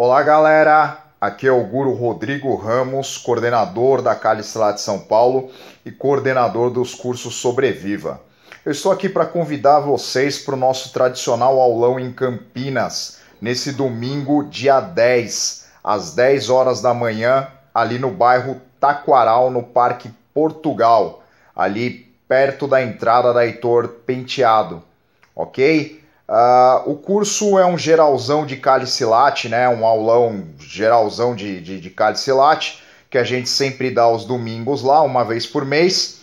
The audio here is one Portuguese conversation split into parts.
Olá, galera! Aqui é o Guru Rodrigo Ramos, coordenador da Cálice de São Paulo e coordenador dos cursos Sobreviva. Eu estou aqui para convidar vocês para o nosso tradicional aulão em Campinas, nesse domingo, dia 10, às 10 horas da manhã, ali no bairro Taquaral, no Parque Portugal, ali perto da entrada da Heitor Penteado, ok? Uh, o curso é um geralzão de cálice late né? Um aulão geralzão de, de, de cálice que a gente sempre dá aos domingos lá, uma vez por mês.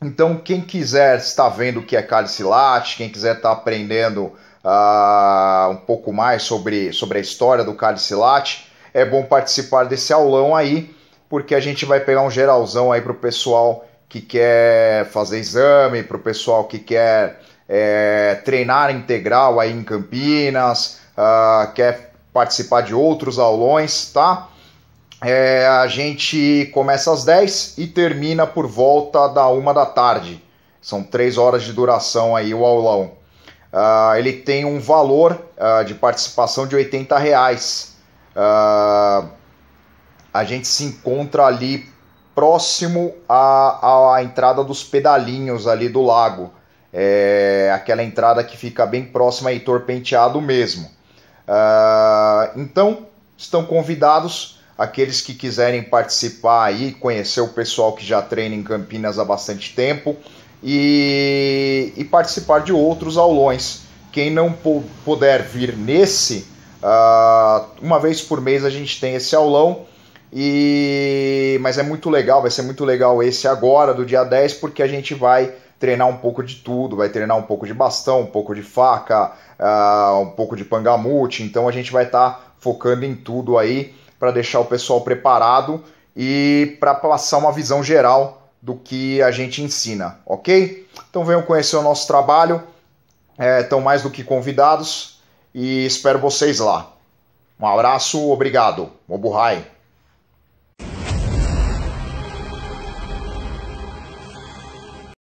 Então, quem quiser estar vendo o que é cálice late quem quiser estar aprendendo uh, um pouco mais sobre, sobre a história do cálice late é bom participar desse aulão aí, porque a gente vai pegar um geralzão aí para o pessoal que quer fazer exame, para o pessoal que quer é, treinar integral aí em Campinas, uh, quer participar de outros aulões, tá? É, a gente começa às 10 e termina por volta da 1 da tarde. São 3 horas de duração aí o aulão. Uh, ele tem um valor uh, de participação de 80 reais. Uh, a gente se encontra ali próximo à, à entrada dos pedalinhos ali do lago é aquela entrada que fica bem próxima a Heitor Penteado mesmo. Uh, então, estão convidados aqueles que quiserem participar e conhecer o pessoal que já treina em Campinas há bastante tempo e, e participar de outros aulões. Quem não puder vir nesse, uh, uma vez por mês a gente tem esse aulão. E... Mas é muito legal, vai ser muito legal esse agora, do dia 10, porque a gente vai treinar um pouco de tudo, vai treinar um pouco de bastão, um pouco de faca, uh, um pouco de pangamute. Então a gente vai estar tá focando em tudo aí para deixar o pessoal preparado e para passar uma visão geral do que a gente ensina, ok? Então venham conhecer o nosso trabalho, estão é, mais do que convidados e espero vocês lá. Um abraço, obrigado. Mobuhai.